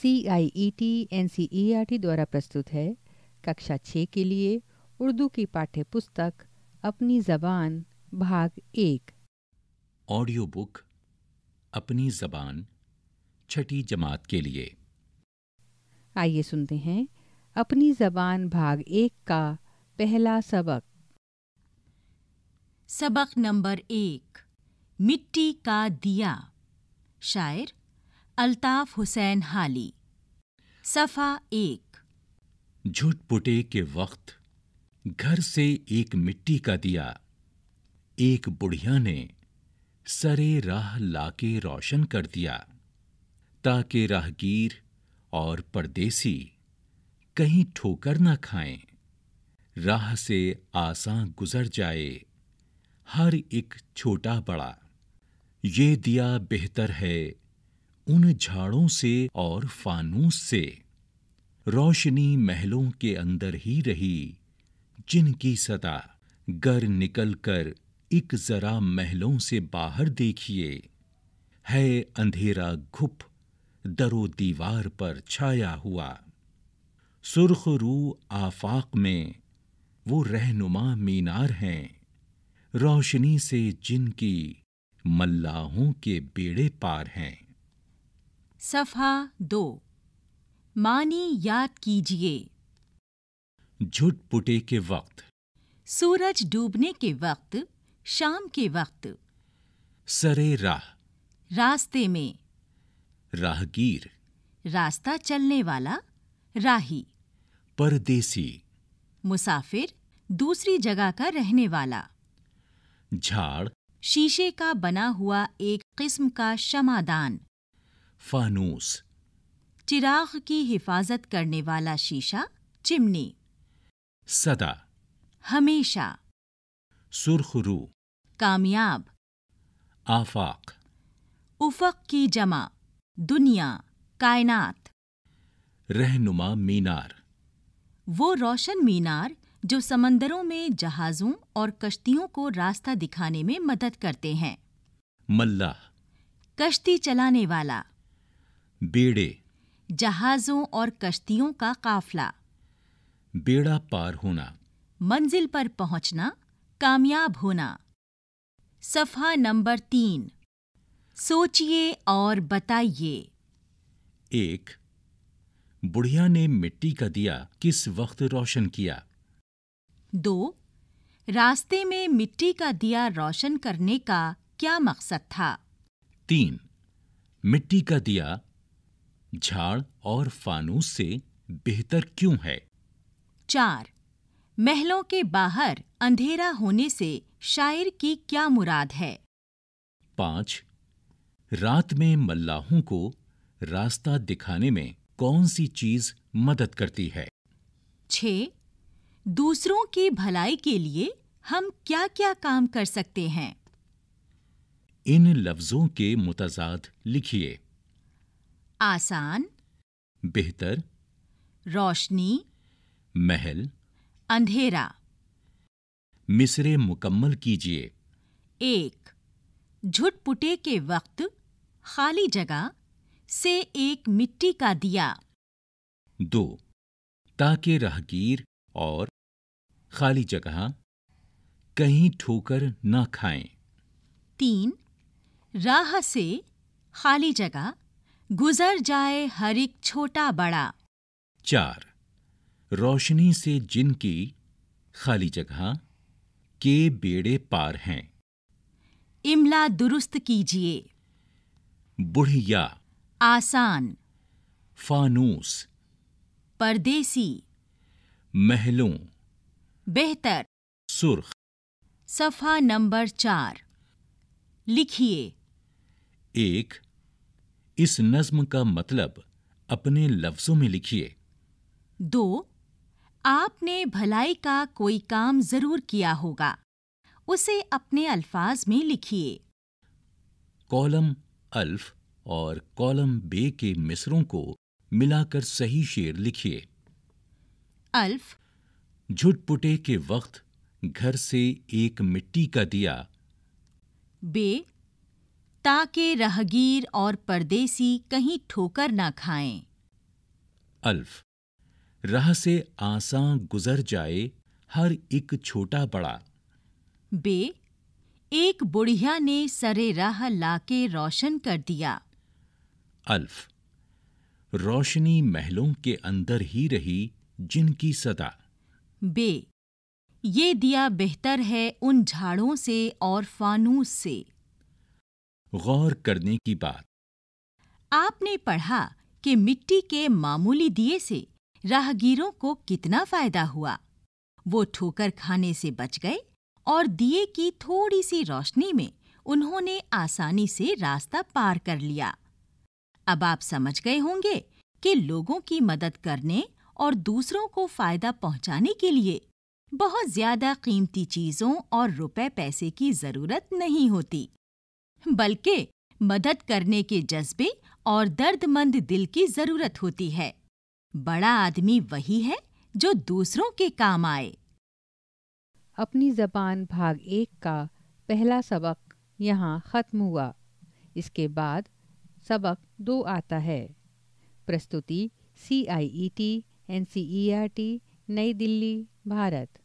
C I E T N C E R T द्वारा प्रस्तुत है कक्षा छः के लिए उर्दू की पाठ्य पुस्तक अपनी जबान भाग एक ऑडियो बुक अपनी जबान छठी जमात के लिए आइए सुनते हैं अपनी जबान भाग एक का पहला सबक सबक नंबर एक मिट्टी का दिया शायर अल्ताफ हुसैन हाली सफ़ा एक झूठ पुटे के वक्त घर से एक मिट्टी का दिया एक बुढ़िया ने सरे राह लाके रोशन कर दिया ताकि राहगीर और परदेसी कहीं ठोकर ना खाएं राह से आसां गुजर जाए हर एक छोटा बड़ा ये दिया बेहतर है उन झाड़ों से और फानूस से रोशनी महलों के अंदर ही रही जिनकी सदा गर निकल कर एक जरा महलों से बाहर देखिए है अंधेरा घुप दरो दीवार पर छाया हुआ सुर्ख रू आफाक में वो रहनुमा मीनार हैं रोशनी से जिनकी मल्लाहों के बेड़े पार हैं सफा दो मानी याद कीजिए झुटपुटे के वक्त सूरज डूबने के वक्त शाम के वक्त सरे राह रास्ते में राहगीर रास्ता चलने वाला राही परदेसी मुसाफिर दूसरी जगह का रहने वाला झाड़ शीशे का बना हुआ एक किस्म का शमादान फानूस चिराग की हिफाजत करने वाला शीशा चिमनी सदा हमेशा सुर्ख रू कामयाब आफाक उफक की जमा दुनिया कायनात रहनुमा मीनार वो रोशन मीनार जो समंदरों में जहाज़ों और कश्तियों को रास्ता दिखाने में मदद करते हैं मल्ला कश्ती चलाने वाला बेड़े जहाजों और कश्तियों का काफला बेड़ा पार होना मंजिल पर पहुंचना कामयाब होना सफा नंबर तीन सोचिए और बताइए एक बुढ़िया ने मिट्टी का दिया किस वक्त रोशन किया दो रास्ते में मिट्टी का दिया रोशन करने का क्या मकसद था तीन मिट्टी का दिया झाड़ और फानूस से बेहतर क्यों है चार महलों के बाहर अंधेरा होने से शायर की क्या मुराद है पाँच रात में मल्लाहों को रास्ता दिखाने में कौन सी चीज मदद करती है छ दूसरों की भलाई के लिए हम क्या क्या काम कर सकते हैं इन लफ्जों के मुतजाद लिखिए आसान बेहतर रोशनी महल अंधेरा मिसरे मुकम्मल कीजिए एक झुटपुटे के वक्त खाली जगह से एक मिट्टी का दिया दो ताकि राहगीर और खाली जगह कहीं ठोकर ना खाएं। तीन राह से खाली जगह गुजर जाए हर एक छोटा बड़ा चार रोशनी से जिनकी खाली जगह के बेड़े पार हैं इमला दुरुस्त कीजिए बुढ़िया आसान फानूस परदेसी महलों बेहतर सुर्ख सफा नंबर चार लिखिए एक इस नज्म का मतलब अपने लफ्जों में लिखिए दो आपने भलाई का कोई काम जरूर किया होगा उसे अपने अल्फाज में लिखिए कॉलम अल्फ और कॉलम बे के मिसरों को मिलाकर सही शेर लिखिए अल्फ झुटपुटे के वक्त घर से एक मिट्टी का दिया बे ताकि राहगीर और परदेसी कहीं ठोकर ना खाएं। अल्फ राह से आसा गुजर जाए हर एक छोटा बड़ा बे एक बुढ़िया ने सरे राह लाके रोशन कर दिया अल्फ रोशनी महलों के अंदर ही रही जिनकी सदा बे ये दिया बेहतर है उन झाड़ों से और फानूस से गौर करने की बात आपने पढ़ा कि मिट्टी के मामूली दिए से राहगीरों को कितना फायदा हुआ वो ठोकर खाने से बच गए और दिए की थोड़ी सी रोशनी में उन्होंने आसानी से रास्ता पार कर लिया अब आप समझ गए होंगे कि लोगों की मदद करने और दूसरों को फायदा पहुंचाने के लिए बहुत ज्यादा कीमती चीजों और रुपए पैसे की जरूरत नहीं होती बल्कि मदद करने के जज्बे और दर्दमंद दिल की जरूरत होती है बड़ा आदमी वही है जो दूसरों के काम आए अपनी जबान भाग एक का पहला सबक यहाँ ख़त्म हुआ इसके बाद सबक दो आता है प्रस्तुति C I E T N C E R T नई दिल्ली भारत